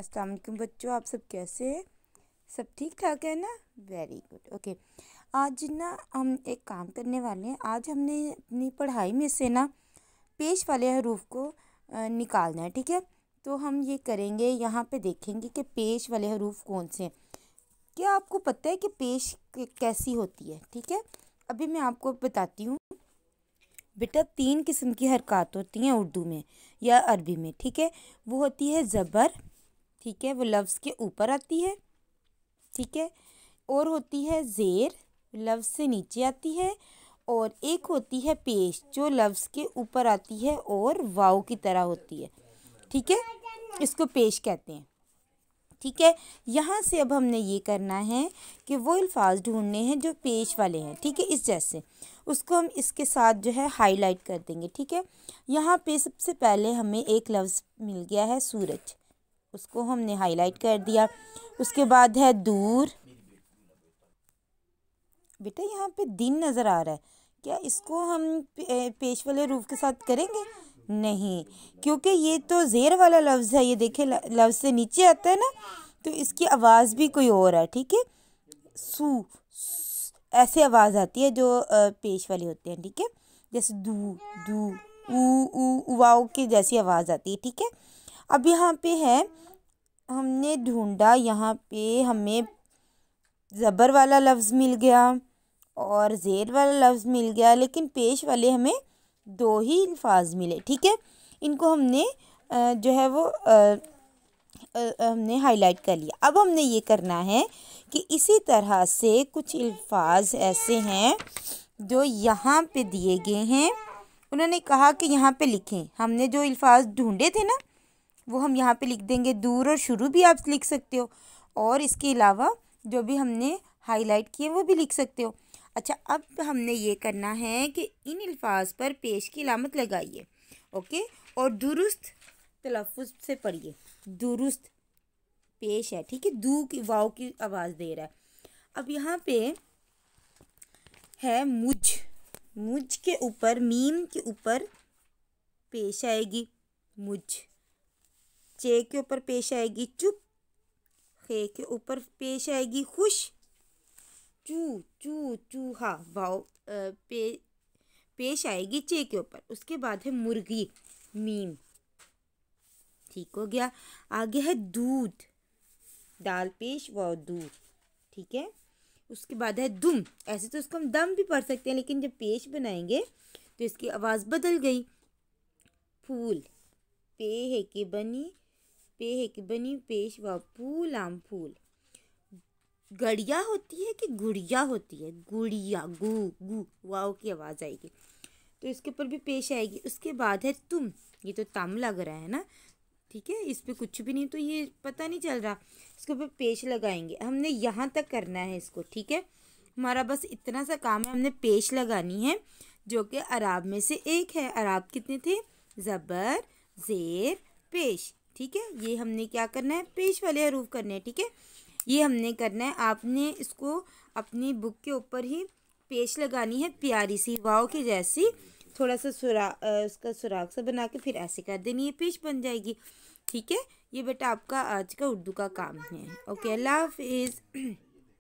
अस्सलाम वालेकुम बच्चों आप सब कैसे हैं सब ठीक ठाक है ना वेरी गुड ओके आज ना हम एक काम करने वाले हैं आज हमने अपनी पढ़ाई में से ना पेश वाले हरूफ को निकालना है ठीक है तो हम ये करेंगे यहाँ पे देखेंगे कि पेश वाले हरूफ कौन से हैं क्या आपको पता है कि पेश कैसी होती है ठीक है अभी मैं आपको बताती हूँ बेटा तीन किस्म की हरकत होती हैं उर्दू में या अरबी में ठीक है वो होती है ज़बर ठीक है वो लफ्ज़ के ऊपर आती है ठीक है और होती है ज़ेर लफ्ज़ से नीचे आती है और एक होती है पेश जो लफ्ज़ के ऊपर आती है और वाव की तरह होती है ठीक है इसको पेश कहते हैं ठीक है यहाँ से अब हमने ये करना है कि वो अल्फाज ढूंढने हैं जो पेश वाले हैं ठीक है इस जैसे उसको हम इसके साथ जो है हाईलाइट कर देंगे ठीक है यहाँ पे सबसे पहले हमें एक लफ्ज़ मिल गया है सूरज उसको हमने हाईलाइट कर दिया उसके बाद है दूर बेटा यहाँ पे दिन नज़र आ रहा है क्या इसको हम पेश वाले रूफ के साथ करेंगे नहीं क्योंकि ये तो ज़ेर वाला लफ्ज़ है ये देखे लफ्ज़ से नीचे आता है ना तो इसकी आवाज़ भी कोई और है ठीक है सू ऐसे आवाज़ आती है जो पेश वाली होते हैं ठीक है जैसे दू दू ऊ ऊ उ के जैसी आवाज़ आती है ठीक है अब यहाँ पे है हमने ढूंढा यहाँ पे हमें ज़बर वाला लफ्ज़ मिल गया और ज़ेर वाला लफ्ज़ मिल गया लेकिन पेश वाले हमें दो ही अल्फाज मिले ठीक है इनको हमने जो है वो हमने हाईलाइट कर लिया अब हमने ये करना है कि इसी तरह से कुछ अल्फाज ऐसे हैं जो यहाँ पे दिए गए हैं उन्होंने कहा कि यहाँ पे लिखें हमने जो अल्फाज ढूंढे थे ना वो हम यहाँ पे लिख देंगे दूर और शुरू भी आप लिख सकते हो और इसके अलावा जो भी हमने हाईलाइट किए वो भी लिख सकते हो अच्छा अब हमने ये करना है कि इन अल्फाज पर पेश की लामत लगाइए ओके और दुरुस्त तलफ़ से पढ़िए दुरुस्त पेश है ठीक है दू की वाव की आवाज़ दे रहा है अब यहाँ पे है मुझ मुझ के ऊपर मीम के ऊपर पेश आएगी मुझ चे के ऊपर पेश आएगी चुप खे के ऊपर पेश आएगी खुश चू चू चूहा वाओ पे पेश आएगी चे के ऊपर उसके बाद है मुर्गी मीम ठीक हो गया आगे है दूध दाल पेश व दूध ठीक है उसके बाद है दुम ऐसे तो उसको हम दम भी पढ़ सकते हैं लेकिन जब पेश बनाएंगे तो इसकी आवाज़ बदल गई फूल पे है कि बनी पेक बनी पेश व आम फूल गड़िया होती है कि गुड़िया होती है गुड़िया गु गु वाओ की आवाज़ आएगी तो इसके ऊपर भी पेश आएगी उसके बाद है तुम ये तो तम लग रहा है ना ठीक है इस पर कुछ भी नहीं तो ये पता नहीं चल रहा इसके ऊपर पेश लगाएंगे हमने यहाँ तक करना है इसको ठीक है हमारा बस इतना सा काम है हमने पेश लगानी है जो कि अराब में से एक है अराब कितने थे ज़बर ज़ेर पेश ठीक है ये हमने क्या करना है पेज वाले हरूफ करने हैं ठीक है ये हमने करना है आपने इसको अपनी बुक के ऊपर ही पेज लगानी है प्यारी सी वाओ की जैसी थोड़ा सा सुरा उसका सुराख सा बना के फिर ऐसे कर देनी है पेज बन जाएगी ठीक है ये बेटा आपका आज का उर्दू का काम है ओके अल्लाह हाफिज़